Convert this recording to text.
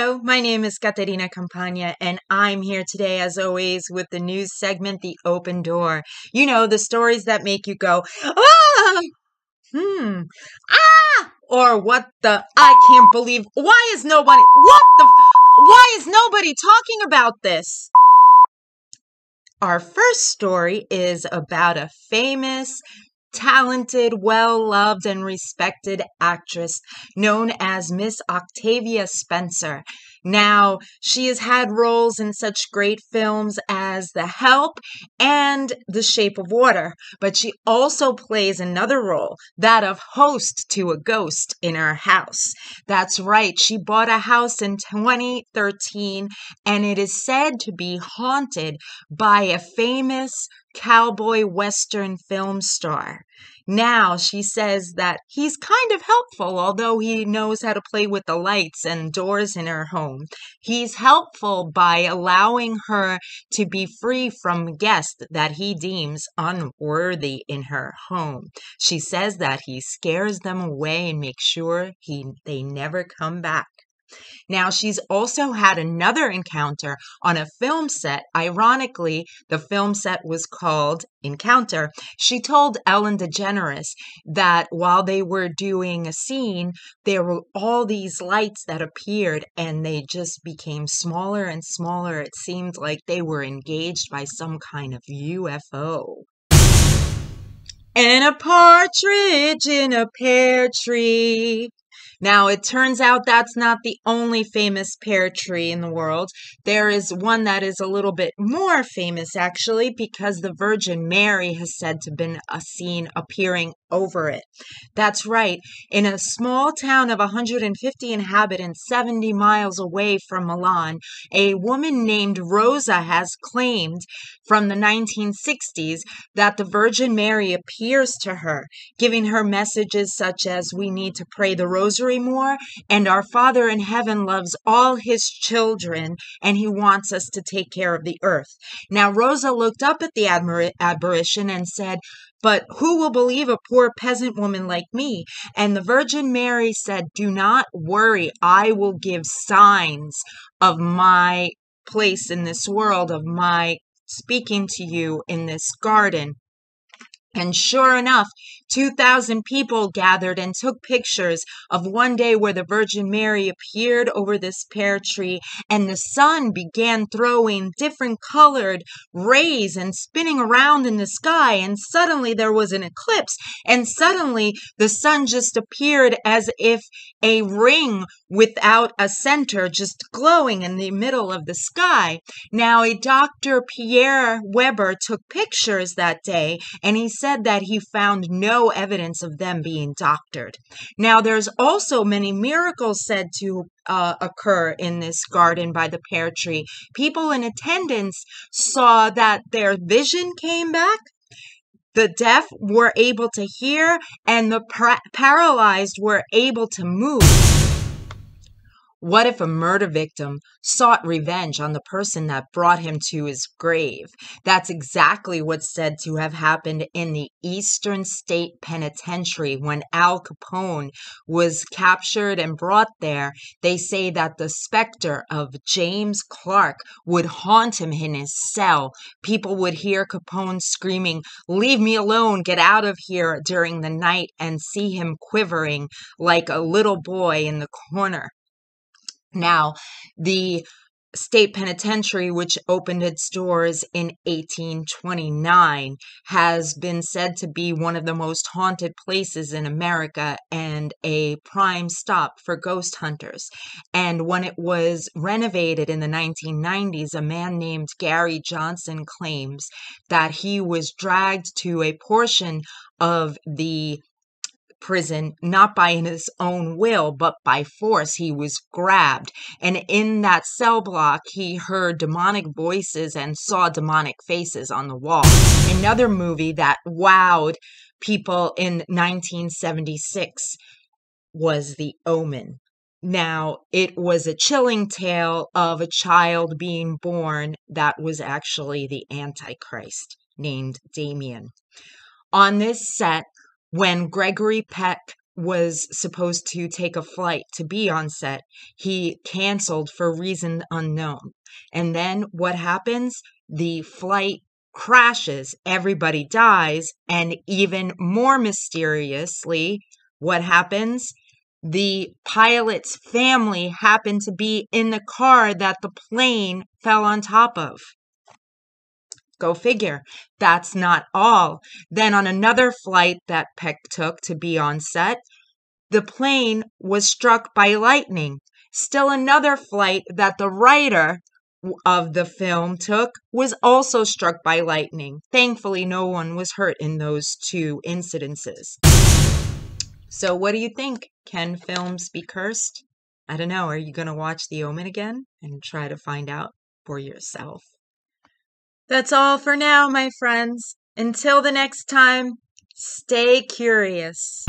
Hello, my name is Caterina Campagna, and I'm here today, as always, with the news segment, The Open Door. You know, the stories that make you go, ah, hmm, ah, or what the, I can't believe, why is nobody, what the, why is nobody talking about this? Our first story is about a famous talented, well loved, and respected actress known as Miss Octavia Spencer. Now, she has had roles in such great films as The Help and The Shape of Water, but she also plays another role, that of host to a ghost in her house. That's right, she bought a house in 2013, and it is said to be haunted by a famous cowboy western film star now she says that he's kind of helpful, although he knows how to play with the lights and doors in her home. He's helpful by allowing her to be free from guests that he deems unworthy in her home. She says that he scares them away and makes sure he, they never come back. Now, she's also had another encounter on a film set. Ironically, the film set was called Encounter. She told Ellen DeGeneres that while they were doing a scene, there were all these lights that appeared and they just became smaller and smaller. It seemed like they were engaged by some kind of UFO. And a partridge in a pear tree now, it turns out that's not the only famous pear tree in the world. There is one that is a little bit more famous, actually, because the Virgin Mary has said to have been seen appearing over it. That's right. In a small town of 150 inhabitants, 70 miles away from Milan, a woman named Rosa has claimed from the 1960s that the Virgin Mary appears to her, giving her messages such as we need to pray the rosary more, and our Father in heaven loves all his children, and he wants us to take care of the earth. Now, Rosa looked up at the apparition and said, but who will believe a poor peasant woman like me? And the Virgin Mary said, Do not worry, I will give signs of my place in this world, of my speaking to you in this garden. And sure enough, 2,000 people gathered and took pictures of one day where the Virgin Mary appeared over this pear tree, and the sun began throwing different colored rays and spinning around in the sky. And suddenly there was an eclipse, and suddenly the sun just appeared as if a ring without a center just glowing in the middle of the sky. Now, a Dr. Pierre Weber took pictures that day, and he said that he found no no evidence of them being doctored. Now, there's also many miracles said to uh, occur in this garden by the pear tree. People in attendance saw that their vision came back. The deaf were able to hear, and the par- paralyzed were able to move. What if a murder victim sought revenge on the person that brought him to his grave? That's exactly what's said to have happened in the Eastern State Penitentiary when Al Capone was captured and brought there. They say that the specter of James Clark would haunt him in his cell. People would hear Capone screaming, Leave me alone, get out of here during the night, and see him quivering like a little boy in the corner. Now, the state penitentiary, which opened its doors in 1829, has been said to be one of the most haunted places in America and a prime stop for ghost hunters. And when it was renovated in the 1990s, a man named Gary Johnson claims that he was dragged to a portion of the prison, not by his own will, but by force. He was grabbed. And in that cell block, he heard demonic voices and saw demonic faces on the wall. Another movie that wowed people in 1976 was The Omen. Now, it was a chilling tale of a child being born that was actually the Antichrist named Damien. On this set, when Gregory Peck was supposed to take a flight to be on set, he canceled for reason unknown. And then what happens? The flight crashes, everybody dies, and even more mysteriously, what happens? The pilot's family happened to be in the car that the plane fell on top of. Go figure. That's not all. Then, on another flight that Peck took to be on set, the plane was struck by lightning. Still, another flight that the writer of the film took was also struck by lightning. Thankfully, no one was hurt in those two incidences. So, what do you think? Can films be cursed? I don't know. Are you going to watch The Omen again and try to find out for yourself? That's all for now, my friends. Until the next time, stay curious.